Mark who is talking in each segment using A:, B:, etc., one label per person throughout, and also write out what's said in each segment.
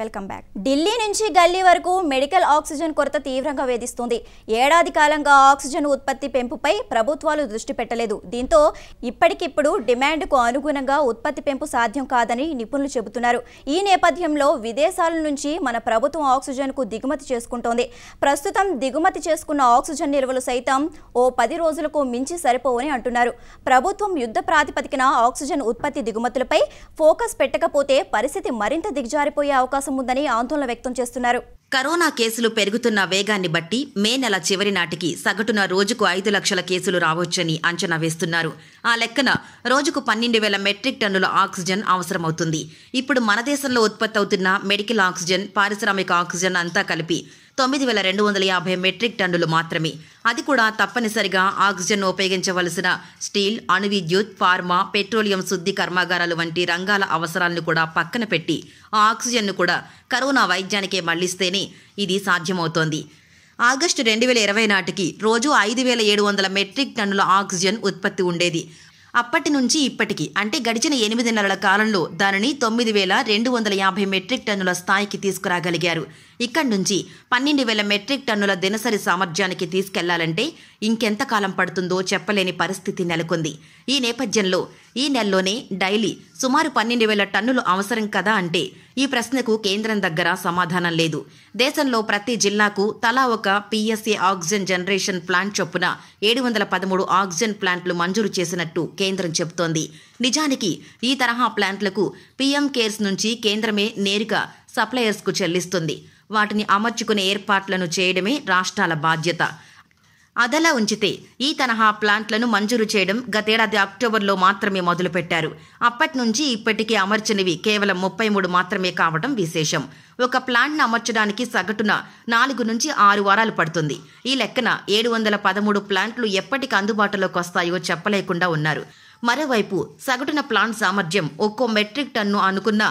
A: welcome back Delhi నుంచి గల్లీ వరకు మెడికల్ ఆక్సిజన్ కొరత తీవ్రంగా వేధిస్తుంది ఏడాది కాలంగా ఆక్సిజన్ ఉత్పత్తి పెంపుపై ప్రభుత్వాలు దృష్టి పెట్టలేదు దీంతో ఇప్పటికిప్పుడు డిమాండ్కు అనుగుణంగా ఉత్పత్తి పెంపు సాధ్యం కాదని నిపుణులు చెబుతున్నారు ఈ నేపథ్యంలో విదేశాల నుంచి మన ప్రభుత్వం ఆక్సిజన్కు దిగుమతి చేసుకుంటోంది ప్రస్తుతం దిగుమతి చేసుకున్న ఆక్సిజన్ నిల్వలు సైతం ఓ పది రోజులకు మించి సరిపోవని అంటున్నారు ప్రభుత్వం యుద్ధ ప్రాతిపదికన ఆక్సిజన్ ఉత్పత్తి దిగుమతులపై ఫోకస్ పెట్టకపోతే పరిస్థితి మరింత దిగజారిపోయే అవకాశం అవకాశం ఉందని ఆందోళన వ్యక్తం చేస్తున్నారు కరోనా కేసులు
B: పెరుగుతున్న వేగాన్ని బట్టి మే నెల చివరి నాటికి సగటున రోజుకు ఐదు లక్షల కేసులు రావచ్చని అంచనా వేస్తున్నారు ఆ లెక్కన రోజుకు పన్నెండు వేల మెట్రిక్ టన్నుల ఆక్సిజన్ అవసరమవుతుంది ఇప్పుడు మన దేశంలో ఉత్పత్తి అవుతున్న మెడికల్ ఆక్సిజన్ పారిశ్రామిక ఆక్సిజన్ అంతా కలిపి తొమ్మిది వేల రెండు వందల యాభై మెట్రిక్ టన్నులు మాత్రమే అది కూడా తప్పనిసరిగా ఆక్సిజన్ ఉపయోగించవలసిన స్టీల్ అణువిద్యుత్ ఫార్మా పెట్రోలియం శుద్ధి కర్మాగారాలు వంటి రంగాల అవసరాలను కూడా పక్కన పెట్టి ఆ ఆక్సిజన్ను కూడా కరోనా వైద్యానికే మళ్లిస్తేనే ఇది సాధ్యమవుతోంది ఆగస్టు రెండు వేల ఇరవై నాటికి రోజు ఐదు వేల ఏడు వందల మెట్రిక్ టన్నుల ఆక్సిజన్ ఉత్పత్తి ఉండేది అప్పటి నుంచి ఇప్పటికి అంటే గడిచిన ఎనిమిది నెలల కాలంలో దానిని తొమ్మిది వేల రెండు వందల యాభై మెట్రిక్ టన్నుల స్థాయికి తీసుకురాగలిగారు ఇక్కడి నుంచి పన్నెండు వేల మెట్రిక్ టన్నుల దినసరి సామర్థ్యానికి తీసుకెళ్లాలంటే ఇంకెంతకాలం పడుతుందో చెప్పలేని పరిస్థితి నెలకొంది ఈ నేపథ్యంలో ఈ నెలలోనే డైలీ సుమారు పన్నెండు వేల టన్నులు అవసరం కదా అంటే ఈ ప్రశ్నకు కేంద్రం దగ్గర సమాధానం లేదు దేశంలో ప్రతి జిల్లాకు తలా ఒక పిఎస్ఏ ఆక్సిజన్ జనరేషన్ ప్లాంట్ చొప్పున ఏడు వందల పదమూడు ఆక్సిజన్ ప్లాంట్లు మంజూరు చేసినట్టు కేంద్రం చెబుతోంది నిజానికి ఈ తరహా ప్లాంట్లకు పీఎం కేర్స్ నుంచి కేంద్రమే నేరుగా సప్లయర్స్కు చెల్లిస్తుంది వాటిని అమర్చుకునే ఏర్పాట్లను చేయడమే రాష్ట్రాల బాధ్యత అదలా ఉంచితే ఈ తనహా ప్లాంట్లను మంజూరు చేయడం గతేడాది అక్టోబర్లో మాత్రమే మొదలుపెట్టారు అప్పటి నుంచి ఇప్పటికీ అమర్చినవి కేవలం ముప్పై మూడు మాత్రమే కావడం విశేషం ఒక ప్లాంట్ను అమర్చడానికి సగటున నాలుగు నుంచి ఆరు వారాలు పడుతుంది ఈ లెక్కన ఏడు వందల పదమూడు ప్లాంట్లు ఎప్పటికి అందుబాటులోకి వస్తాయో చెప్పలేకుండా ఉన్నారు మరోవైపు సగటున ప్లాంట్ సామర్థ్యం ఒక్కో మెట్రిక్ టన్ను అనుకున్న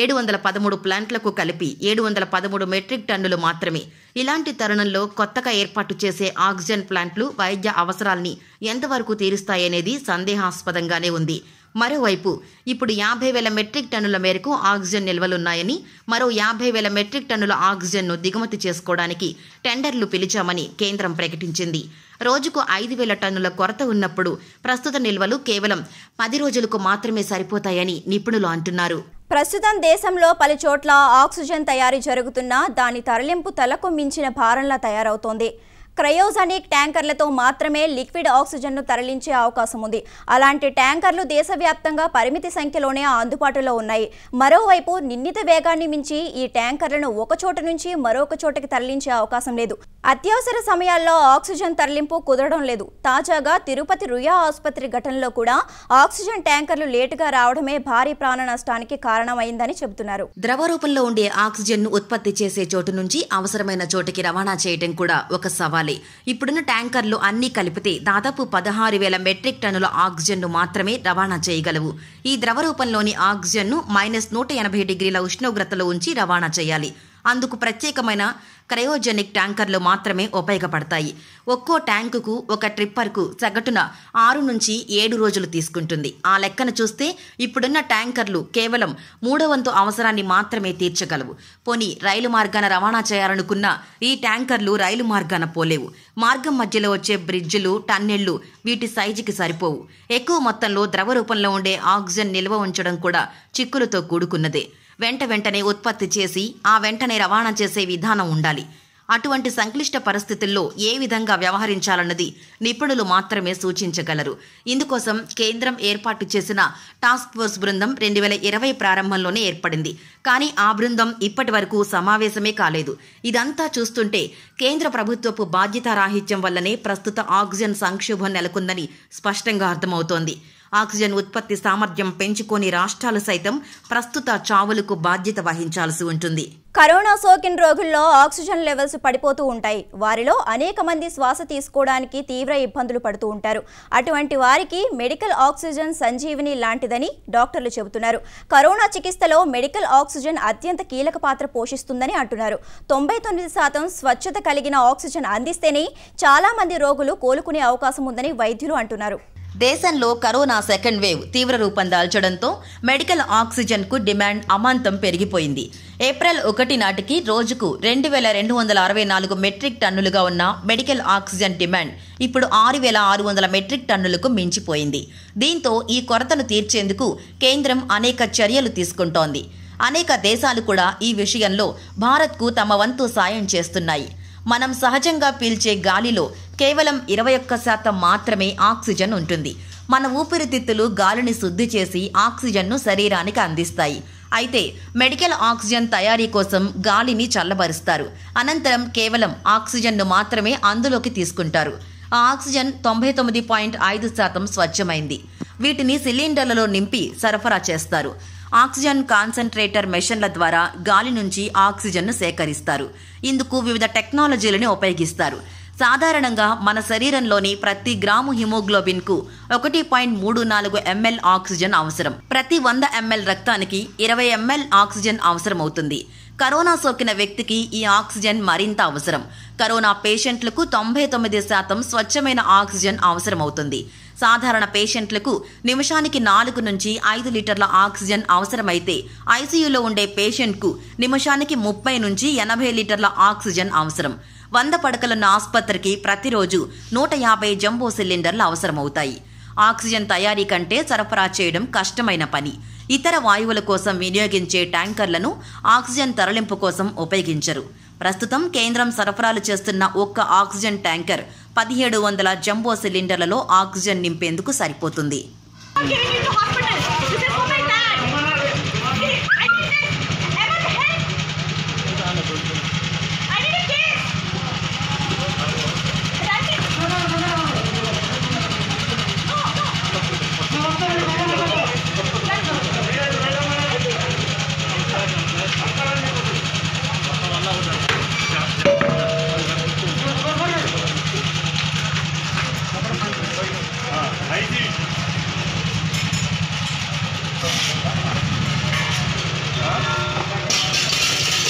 B: ఏడు వందల పదమూడు ప్లాంట్లకు కలిపి ఏడు వందల పదమూడు మెట్రిక్ టన్నులు మాత్రమే ఇలాంటి తరుణంలో కొత్తగా ఏర్పాటు చేసే ఆక్సిజన్ ప్లాంట్లు వైద్య అవసరాల్ని ఎంతవరకు తీరుస్తాయనేది సందేహాస్పదంగానే ఉంది మరోవైపు ఇప్పుడు యాభై వేల మెట్రిక్ టన్నుల మేరకు ఆక్సిజన్ నిల్వలున్నాయని మరో యాభై వేల మెట్రిక్ టన్నుల ఆక్సిజన్ను దిగుమతి చేసుకోవడానికి టెండర్లు పిలిచామని కేంద్రం ప్రకటించింది రోజుకు ఐదు వేల టన్నుల కొరత ఉన్నప్పుడు ప్రస్తుత నిల్వలు కేవలం పది రోజులకు మాత్రమే సరిపోతాయని నిపుణులు అంటున్నారు
A: ప్రస్తుతం దేశంలో పలుచోట్ల ఆక్సిజన్ తయారీ జరుగుతున్నా దాని తరలింపు తలకు మించిన భారంలా తయారవుతోంది క్రయోజనిక్ ట్యాంకర్లతో మాత్రమే లిక్విడ్ ఆక్సిజన్ను తరలించే అవకాశం ఉంది అలాంటి ట్యాంకర్లు దేశవ్యాప్తంగా పరిమితి సంఖ్యలోనే అందుబాటులో ఉన్నాయి మరోవైపు నిర్ణీత వేగాన్ని మించి ఈ ట్యాంకర్లను ఒకచోట నుంచి మరొక చోటకి తరలించే అవకాశం లేదు అత్యవసర సమయాల్లో ఆక్సిజన్ తరలింపు కుదరడం లేదు తాజాగా తిరుపతి రుయా ఆసుపత్రి ఘటనలో కూడా ఆక్సిజన్ ట్యాంకర్లు లేటుగా రావడమే భారీ ప్రాణ నష్టానికి కారణమైందని చెబుతున్నారు
B: ద్రవ రూపంలో ఉండే ఆక్సిజన్ ను ఉత్పత్తి చేసే చోటు నుంచి అవసరమైన చోటుకి రవాణా చేయడం కూడా ఒక సవాల్ ఉండాలి ఇప్పుడున్న ట్యాంకర్లు అన్నీ కలిపితే దాదాపు పదహారు వేల మెట్రిక్ టన్నుల ఆక్సిజన్ను మాత్రమే రవాణా చేయగలవు ఈ ద్రవరూపంలోని ఆక్సిజన్ను మైనస్ నూట ఎనభై డిగ్రీల ఉష్ణోగ్రతలో ఉంచి రవాణా చేయాలి అందుకు ప్రత్యేకమైన క్రయోజెనిక్ ట్యాంకర్లు మాత్రమే ఉపయోగపడతాయి ఒక్కో ట్యాంకుకు ఒక ట్రిప్పర్కు సగటున ఆరు నుంచి ఏడు రోజులు తీసుకుంటుంది ఆ లెక్కన చూస్తే ఇప్పుడున్న ట్యాంకర్లు కేవలం మూడవంతు అవసరాన్ని మాత్రమే తీర్చగలవు పోనీ రైలు మార్గాన రవాణా చేయాలనుకున్న ఈ ట్యాంకర్లు రైలు మార్గాన పోలేవు మార్గం మధ్యలో వచ్చే బ్రిడ్జిలు టన్నెళ్లు వీటి సైజుకి సరిపోవు ఎక్కువ మొత్తంలో ద్రవ రూపంలో ఉండే ఆక్సిజన్ నిల్వ ఉంచడం కూడా చిక్కులతో కూడుకున్నదే వెంట వెంటనే ఉత్పత్తి చేసి ఆ వెంటనే రవాణా చేసే విధానం ఉండాలి అటువంటి సంక్లిష్ట పరిస్థితుల్లో ఏ విధంగా వ్యవహరించాలన్నది నిపుణులు మాత్రమే సూచించగలరు ఇందుకోసం కేంద్రం ఏర్పాటు చేసిన టాస్క్ ఫోర్స్ బృందం రెండు వేల ఇరవై ప్రారంభంలోనే ఏర్పడింది కానీ ఆ బృందం ఇప్పటి వరకు సమావేశమే కాలేదు ఇదంతా చూస్తుంటే కేంద్ర ప్రభుత్వపు బాధ్యతారాహిత్యం వల్లనే ప్రస్తుత ఆక్సిజన్ సంక్షోభం నెలకొందని స్పష్టంగా అర్థమవుతోంది ఆక్సిజన్ ఉత్పత్తి సామర్థ్యం పెంచుకొని రాష్ట్రాలు సైతం ప్రస్తుత చావులకు బాధ్యత వహించాల్సి ఉంటుంది
A: కరోనా సోకిన రోగుల్లో ఆక్సిజన్ లెవెల్స్ పడిపోతూ ఉంటాయి వారిలో అనేక మంది శ్వాస తీసుకోవడానికి తీవ్ర ఇబ్బందులు పడుతూ ఉంటారు అటువంటి వారికి మెడికల్ ఆక్సిజన్ సంజీవిని లాంటిదని డాక్టర్లు చెబుతున్నారు కరోనా చికిత్సలో మెడికల్ ఆక్సిజన్ అత్యంత కీలక పాత్ర పోషిస్తుందని అంటున్నారు తొంభై తొమ్మిది శాతం స్వచ్ఛత కలిగిన ఆక్సిజన్ అందిస్తేనే చాలా మంది రోగులు కోలుకునే అవకాశం ఉందని వైద్యులు అంటున్నారు దేశంలో కరోనా సెకండ్ వేవ్ తీవ్ర రూపం దాల్చడంతో మెడికల్ ఆక్సిజన్కు
B: డిమాండ్ అమాంతం పెరిగిపోయింది ఏప్రిల్ ఒకటి నాటికి రోజుకు రెండు వేల రెండు వందల అరవై నాలుగు మెట్రిక్ టన్నులుగా ఉన్న మెడికల్ ఆక్సిజన్ డిమాండ్ ఇప్పుడు ఆరు వేల ఆరు వందల మెట్రిక్ టన్నులకు మించిపోయింది దీంతో ఈ కొరతను తీర్చేందుకు కేంద్రం అనేక చర్యలు తీసుకుంటోంది అనేక దేశాలు కూడా ఈ విషయంలో భారత్కు తమ వంతు సాయం చేస్తున్నాయి మనం సహజంగా పీల్చే గాలిలో కేవలం ఇరవై ఒక్క శాతం మాత్రమే ఆక్సిజన్ ఉంటుంది మన ఊపిరితిత్తులు గాలిని శుద్ధి చేసి ఆక్సిజన్ను శరీరానికి అందిస్తాయి అయితే మెడికల్ ఆక్సిజన్ తయారీ కోసం గాలిని చల్లబరుస్తారు అనంతరం కేవలం ఆక్సిజన్ను మాత్రమే అందులోకి తీసుకుంటారు ఆ ఆక్సిజన్ తొంభై తొమ్మిది పాయింట్ ఐదు శాతం స్వచ్ఛమైంది వీటిని సిలిండర్లలో నింపి సరఫరా చేస్తారు ఆక్సిజన్ కాన్సన్ట్రేటర్ మెషిన్ల ద్వారా గాలి నుంచి ఆక్సిజన్ను సేకరిస్తారు ఇందుకు వివిధ టెక్నాలజీలను ఉపయోగిస్తారు సాధారణంగా మన శరీరంలోని ప్రతి గ్రాము హిమోగ్లోబిన్కు ఒకటి పాయింట్ మూడు నాలుగు ఎంఎల్ ఆక్సిజన్ అవసరం ప్రతి వంద ఎంఎల్ రక్తానికి ఇరవై ఎంఎల్ ఆక్సిజన్ అవసరమవుతుంది కరోనా సోకిన వ్యక్తికి ఈ ఆక్సిజన్ మరింత అవసరం కరోనా పేషెంట్లకు తొంభై తొమ్మిది శాతం స్వచ్ఛమైన ఆక్సిజన్ అవసరమవుతుంది సాధారణ పేషెంట్లకు నిమిషానికి నాలుగు నుంచి ఐదు లీటర్ల ఆక్సిజన్ అవసరమైతే ఐసీయూలో ఉండే పేషెంట్కు నిమిషానికి ముప్పై నుంచి ఎనభై లీటర్ల ఆక్సిజన్ అవసరం వంద పడకలున్న ఆసుపత్రికి ప్రతిరోజు నూట యాభై జంబో సిలిండర్లు అవసరమవుతాయి ఆక్సిజన్ తయారీ కంటే సరఫరా చేయడం కష్టమైన పని ఇతర వాయువుల కోసం వినియోగించే ట్యాంకర్లను ఆక్సిజన్ తరలింపు కోసం ఉపయోగించరు ప్రస్తుతం కేంద్రం సరఫరాలు చేస్తున్న ఒక్క ఆక్సిజన్ ట్యాంకర్ పదిహేడు వందల జంబో సిలిండర్లలో ఆక్సిజన్ నింపేందుకు సరిపోతుంది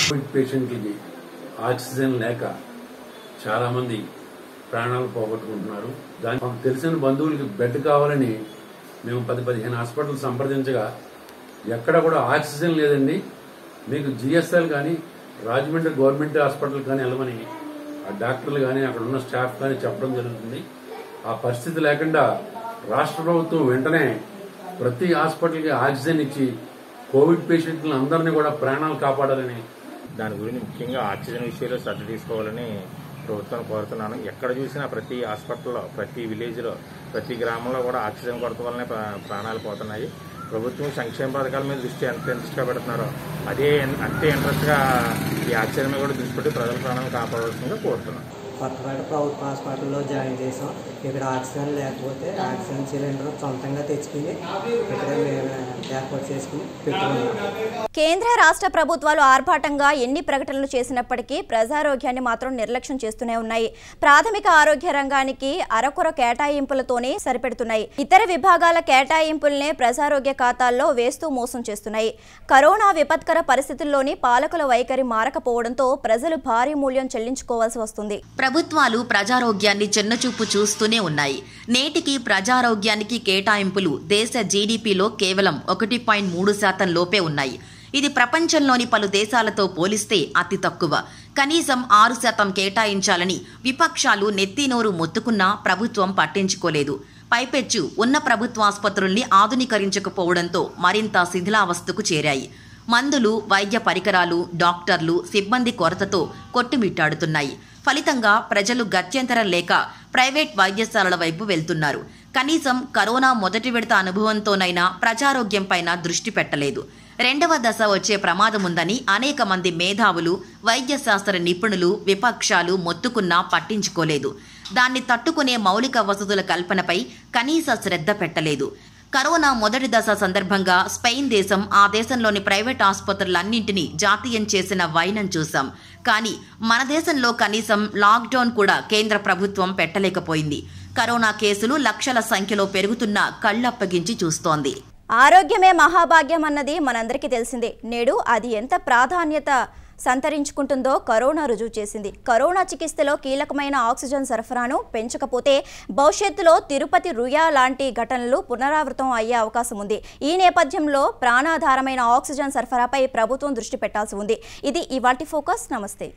A: కోవిడ్ పేషెంట్లకి ఆక్సిజన్ లేక చాలామంది ప్రాణాలు పోగొట్టుకుంటున్నారు దాని మాకు తెలిసిన బంధువులకి బెడ్ కావాలని మేము పది పదిహేను హాస్పిటల్ సంప్రదించగా ఎక్కడ కూడా ఆక్సిజన్ లేదండి మీకు జిఎస్ఎల్ కానీ రాజమండ్రి గవర్నమెంట్ హాస్పిటల్ కానీ వెళ్ళమని ఆ డాక్టర్లు కానీ అక్కడ ఉన్న స్టాఫ్ కానీ చెప్పడం జరుగుతుంది ఆ పరిస్థితి లేకుండా రాష్ట్ర ప్రభుత్వం వెంటనే ప్రతి హాస్పిటల్కి ఆక్సిజన్ ఇచ్చి కోవిడ్ పేషెంట్లందరినీ కూడా ప్రాణాలు కాపాడాలని దాని గురించి ముఖ్యంగా ఆక్సిజన్ విషయంలో శ్రద్ధ తీసుకోవాలని ప్రభుత్వం కోరుతున్నాను ఎక్కడ చూసినా ప్రతి హాస్పిటల్లో ప్రతి విలేజ్లో ప్రతి గ్రామంలో కూడా ఆక్సిజన్ కొరత వల్లనే ప్రాణాలు పోతున్నాయి ప్రభుత్వం సంక్షేమ పథకాల మీద దృష్టి ఎంత ఇంట్రెస్ట్గా పెడుతున్నారో అదే అంతే ఇంట్రెస్ట్గా ఈ ఆక్సిజన్ మీద కూడా దృష్టి పెట్టి ప్రజల ప్రాణాలను కాపాడవలసిందిగా కోరుతున్నాను కొత్తపేట ప్రభుత్వ హాస్పిటల్లో జాయిన్ చేసాం ఇక్కడ ఆక్సిజన్ లేకపోతే ఆక్సిజన్ సిలిండర్ సొంతంగా తెచ్చుకుని ఇక్కడ మేము ఏర్పాటు చేసుకుని పెట్టుకున్నాం కేంద్ర రాష్ట్ర ప్రభుత్వాలు ఆర్భాటంగా ఎన్ని ప్రకటనలు చేసినప్పటికీ ప్రజారోగ్యాన్ని మాత్రం నిర్లక్ష్యం చేస్తూనే ఉన్నాయి ప్రాథమిక ఆరోగ్య రంగానికి అరకొర కేటాయింపులతోనే సరిపెడుతున్నాయి ఇతర విభాగాల కేటాయింపులనే ప్రజారోగ్య ఖాతాల్లో వేస్తూ మోసం చేస్తున్నాయి కరోనా విపత్కర పరిస్థితుల్లోని పాలకుల వైఖరి మారకపోవడంతో ప్రజలు భారీ మూల్యం చెల్లించుకోవాల్సి వస్తుంది ప్రభుత్వాలు ప్రజారోగ్యాన్ని చిన్నచూపు చూస్తూనే ఉన్నాయి నేటికి ప్రజారోగ్యానికి
B: కేటాయింపులు దేశ జీడిపిలో కేవలం ఒకటి పాయింట్ మూడు శాతం లోపే ఉన్నాయి ఇది ప్రపంచంలోని పలు దేశాలతో పోలిస్తే అతి తక్కువ కనీసం ఆరు శాతం కేటాయించాలని విపక్షాలు నెత్తినోరు మొత్తుకున్నా ప్రభుత్వం పట్టించుకోలేదు పైపెచ్చు ఉన్న ప్రభుత్వ ఆధునీకరించకపోవడంతో మరింత శిథిలావస్థకు చేరాయి మందులు వైద్య పరికరాలు డాక్టర్లు సిబ్బంది కొరతతో కొట్టుమిట్టాడుతున్నాయి ఫలితంగా ప్రజలు గత్యంతరం లేక ప్రైవేట్ వైద్యశాలల వైపు వెళ్తున్నారు కనీసం కరోనా మొదటి విడత అనుభవంతోనైనా ప్రజారోగ్యంపైన దృష్టి పెట్టలేదు రెండవ దశ వచ్చే ప్రమాదముందని అనేక మంది మేధావులు వైద్యశాస్త్ర నిపుణులు విపక్షాలు మొత్తుకున్నా పట్టించుకోలేదు దాన్ని తట్టుకునే మౌలిక వసతుల కల్పనపై కనీస శ్రద్ధ పెట్టలేదు కరోనా మొదటి దశ సందర్భంగా స్పెయిన్ దేశం ఆ దేశంలోని ప్రైవేట్ ఆసుపత్రులన్నింటినీ జాతీయం చేసిన వైనం చూశాం కానీ మన దేశంలో కనీసం లాక్డౌన్ కూడా కేంద్ర ప్రభుత్వం పెట్టలేకపోయింది కరోనా కేసులు లక్షల సంఖ్యలో పెరుగుతున్న కళ్ళప్పగించి చూస్తోంది
A: ఆరోగ్యమే మహాభాగ్యం అన్నది మనందరికీ తెలిసిందే నేడు అది ఎంత ప్రాధాన్యత సంతరించుకుంటుందో కరోనా రుజువు చేసింది కరోనా చికిత్సలో కీలకమైన ఆక్సిజన్ సరఫరాను పెంచకపోతే భవిష్యత్తులో తిరుపతి రుయా లాంటి ఘటనలు పునరావృతం అయ్యే అవకాశం ఉంది ఈ నేపథ్యంలో ప్రాణాధారమైన ఆక్సిజన్ సరఫరాపై ప్రభుత్వం దృష్టి పెట్టాల్సి ఉంది ఇది ఇవాటి ఫోకస్ నమస్తే